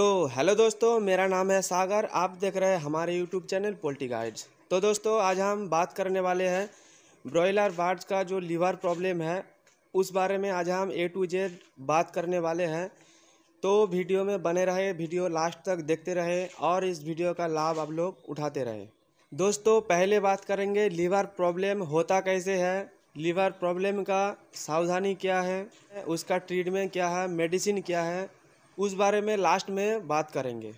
तो हेलो दोस्तों मेरा नाम है सागर आप देख रहे हैं हमारे यूट्यूब चैनल पोल्टी गाइड्स तो दोस्तों आज हम बात करने वाले हैं ब्रॉयलर बार्ड्स का जो लीवर प्रॉब्लम है उस बारे में आज हम ए टू जेड बात करने वाले हैं तो वीडियो में बने रहे वीडियो लास्ट तक देखते रहे और इस वीडियो का लाभ आप लोग उठाते रहे दोस्तों पहले बात करेंगे लीवर प्रॉब्लम होता कैसे है लीवर प्रॉब्लम का सावधानी क्या है उसका ट्रीटमेंट क्या है मेडिसिन क्या है उस बारे में लास्ट में बात करेंगे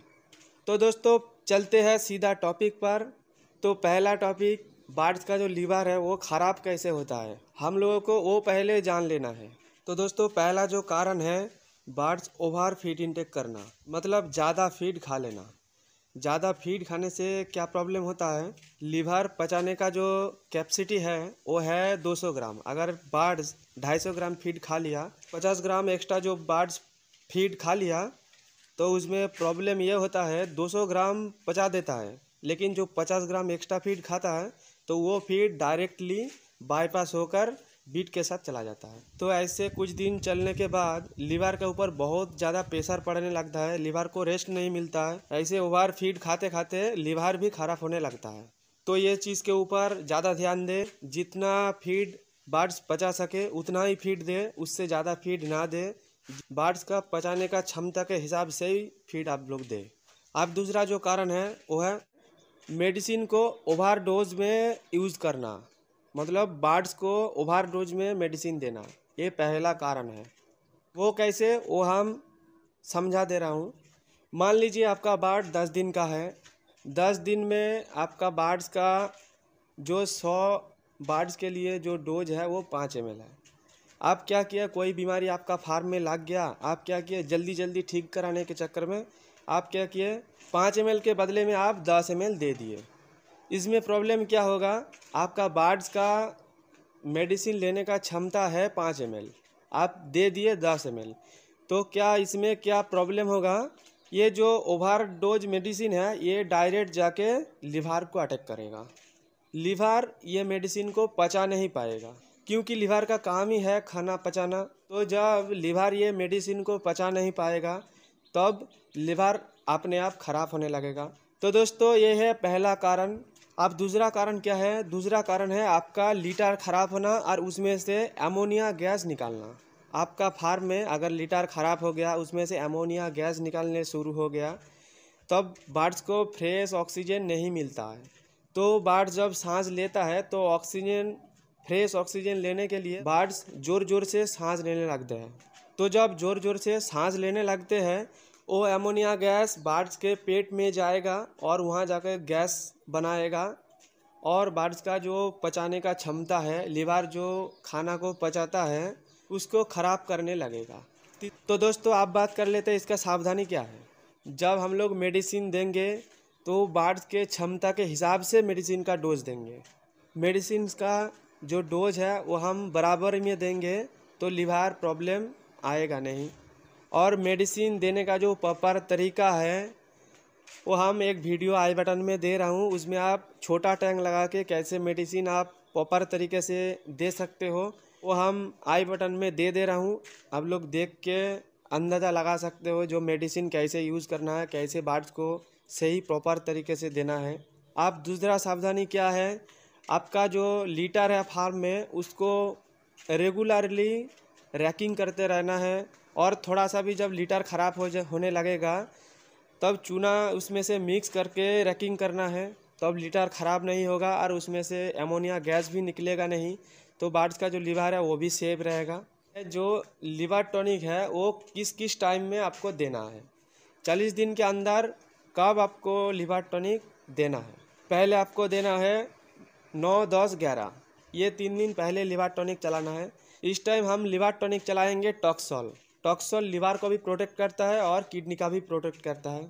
तो दोस्तों चलते हैं सीधा टॉपिक पर तो पहला टॉपिक बाढ़ का जो लीवर है वो ख़राब कैसे होता है हम लोगों को वो पहले जान लेना है तो दोस्तों पहला जो कारण है बार्ड्स ओवर फीड इंटेक करना मतलब ज़्यादा फीड खा लेना ज़्यादा फीड खाने से क्या प्रॉब्लम होता है लीवर पचाने का जो कैपेसिटी है वो है 200 ग्राम अगर बार्ड्स 250 ग्राम फीड खा लिया 50 ग्राम एक्स्ट्रा जो बार्ड्स फीड खा लिया तो उसमें प्रॉब्लम यह होता है 200 ग्राम पचा देता है लेकिन जो 50 ग्राम एक्स्ट्रा फीड खाता है तो वो फीड डायरेक्टली बाईपास होकर बीट के साथ चला जाता है तो ऐसे कुछ दिन चलने के बाद लीवर के ऊपर बहुत ज़्यादा प्रेशर पड़ने लगता है लीवर को रेस्ट नहीं मिलता है ऐसे ओवर फीड खाते खाते लीवर भी खराब होने लगता है तो ये चीज़ के ऊपर ज़्यादा ध्यान दें जितना फीड बर्ड्स पचा सके उतना ही फीड दे उससे ज़्यादा फीड ना दे बार्ड्स का पचाने का क्षमता के हिसाब से ही फीड आप लोग दें आप दूसरा जो कारण है वो है मेडिसिन को ओवर डोज में यूज़ करना मतलब बाड्स को ओवर डोज में मेडिसिन देना ये पहला कारण है वो कैसे वो हम समझा दे रहा हूँ मान लीजिए आपका बार्ड दस दिन का है दस दिन में आपका बार्ड्स का जो सौ बार्ड्स के लिए जो डोज है वो पाँच एम है आप क्या किया कोई बीमारी आपका फार्म में लग गया आप क्या किए जल्दी जल्दी ठीक कराने के चक्कर में आप क्या किए पाँच एम के बदले में आप दस एम दे दिए इसमें प्रॉब्लम क्या होगा आपका बार्ड्स का मेडिसिन लेने का क्षमता है पाँच एम आप दे दिए दस एम तो क्या इसमें क्या प्रॉब्लम होगा ये जो ओवर डोज मेडिसिन है ये डायरेक्ट जाके लिवार को अटैक करेगा लिवार ये मेडिसिन को पचा नहीं पाएगा क्योंकि लिवर का काम ही है खाना पचाना तो जब लिवर ये मेडिसिन को पचा नहीं पाएगा तब लिवर अपने आप खराब होने लगेगा तो दोस्तों ये है पहला कारण अब दूसरा कारण क्या है दूसरा कारण है आपका लीटर खराब होना और उसमें से एमोनिया गैस निकालना आपका फार्म में अगर लीटर खराब हो गया उसमें से एमोनिया गैस निकालने शुरू हो गया तब बर्ड्स को फ्रेश ऑक्सीजन नहीं मिलता है तो बर्ड जब सांस लेता है तो ऑक्सीजन फ्रेश ऑक्सीजन लेने के लिए बर्ड्स जोर जोर से सांस लेने लगते हैं तो जब जोर जोर से सांस लेने लगते हैं वो एमोनिया गैस बर्ड्स के पेट में जाएगा और वहाँ जाकर गैस बनाएगा और बर्ड्स का जो पचाने का क्षमता है लिवर जो खाना को पचाता है उसको ख़राब करने लगेगा तो दोस्तों आप बात कर लेते हैं इसका सावधानी क्या है जब हम लोग मेडिसिन देंगे तो बर्ड्स के क्षमता के हिसाब से मेडिसिन का डोज देंगे मेडिसिन का जो डोज है वो हम बराबर में देंगे तो लिवर प्रॉब्लम आएगा नहीं और मेडिसिन देने का जो प्रॉपर तरीका है वो हम एक वीडियो आई बटन में दे रहा हूँ उसमें आप छोटा टैंक लगा के कैसे मेडिसिन आप प्रॉपर तरीके से दे सकते हो वो हम आई बटन में दे दे रहा हूँ आप लोग देख के अंदाज़ा लगा सकते हो जो मेडिसिन कैसे यूज़ करना है कैसे बार्ड्स को सही प्रॉपर तरीके से देना है आप दूसरा सावधानी क्या है आपका जो लीटर है फार्म में उसको रेगुलरली रैकिंग करते रहना है और थोड़ा सा भी जब लीटर ख़राब हो जा होने लगेगा तब चूना उसमें से मिक्स करके रैकिंग करना है तब लीटर ख़राब नहीं होगा और उसमें से एमोनिया गैस भी निकलेगा नहीं तो बार्ड्स का जो लीवर है वो भी सेफ रहेगा जो लीवर टॉनिक है वो किस किस टाइम में आपको देना है चालीस दिन के अंदर कब आपको लीवर टॉनिक देना है पहले आपको देना है नौ दस ग्यारह ये तीन दिन पहले लिवर टॉनिक चलाना है इस टाइम हम लिवर टॉनिक चलाएंगे टॉक्सॉल टॉक्सॉल लिवर को भी प्रोटेक्ट करता है और किडनी का भी प्रोटेक्ट करता है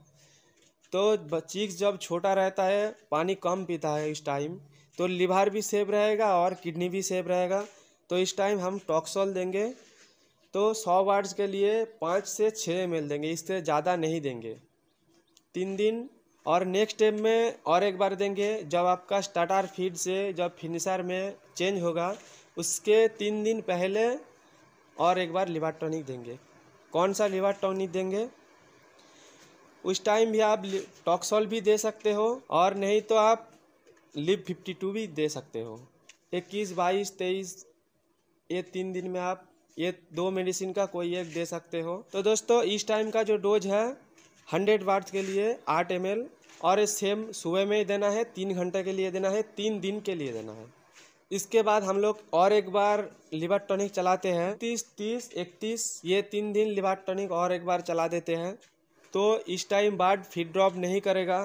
तो चीक्स जब छोटा रहता है पानी कम पीता है इस टाइम तो लिवर भी सेफ रहेगा और किडनी भी सेफ रहेगा तो इस टाइम हम टॉक्सॉल देंगे तो सौ वार्ड्स के लिए पाँच से छः एम देंगे इससे ज़्यादा नहीं देंगे तीन दिन और नेक्स्ट टेप में और एक बार देंगे जब आपका स्टार्टर फीड से जब फिनिशर में चेंज होगा उसके तीन दिन पहले और एक बार लिवर टॉनिक देंगे कौन सा लिवर टॉनिक देंगे उस टाइम भी आप टॉक्सॉल भी दे सकते हो और नहीं तो आप लिप फिफ्टी टू भी दे सकते हो इक्कीस बाईस तेईस ये तीन दिन में आप ये दो मेडिसिन का कोई एक दे सकते हो तो दोस्तों इस टाइम का जो डोज है हंड्रेड वाट के लिए आठ एम और ये सेम सुबह में ही देना है तीन घंटे के लिए देना है तीन दिन के लिए देना है इसके बाद हम लोग और एक बार लिवर टॉनिक चलाते हैं तीस तीस इकतीस ये तीन दिन लिवर टॉनिक और एक बार चला देते हैं तो इस टाइम बाद फीड ड्रॉप नहीं करेगा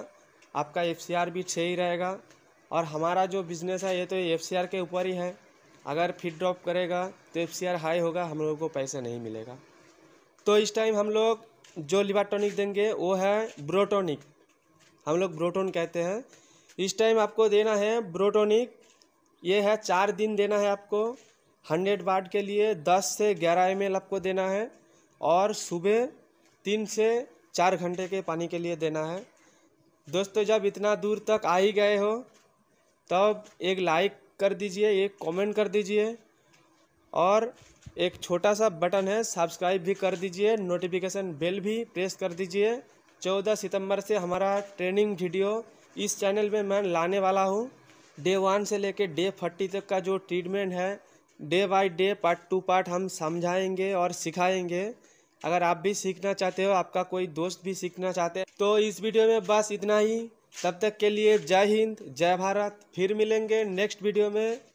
आपका एफ भी ही रहेगा और हमारा जो बिज़नेस है ये तो एफ के ऊपर ही है अगर फीड ड्रॉप करेगा तो एफ हाई होगा हम लोगों को पैसे नहीं मिलेगा तो इस टाइम हम लोग जो लिवर टॉनिक देंगे वो है ब्रोटोनिक हम लोग ब्रोटोन कहते हैं इस टाइम आपको देना है ब्रोटोनिक ये है चार दिन देना है आपको हंड्रेड वाट के लिए दस से ग्यारह एम आपको देना है और सुबह तीन से चार घंटे के पानी के लिए देना है दोस्तों जब इतना दूर तक आ ही गए हो तब एक लाइक कर दीजिए एक कमेंट कर दीजिए और एक छोटा सा बटन है सब्सक्राइब भी कर दीजिए नोटिफिकेशन बेल भी प्रेस कर दीजिए चौदह सितंबर से हमारा ट्रेनिंग वीडियो इस चैनल में मैं लाने वाला हूँ डे वन से लेकर डे फोर्टी तक का जो ट्रीटमेंट है day by day part to part हम समझाएंगे और सिखाएंगे अगर आप भी सीखना चाहते हो आपका कोई दोस्त भी सीखना चाहते हैं तो इस वीडियो में बस इतना ही तब तक के लिए जय हिंद जय भारत फिर मिलेंगे नेक्स्ट वीडियो में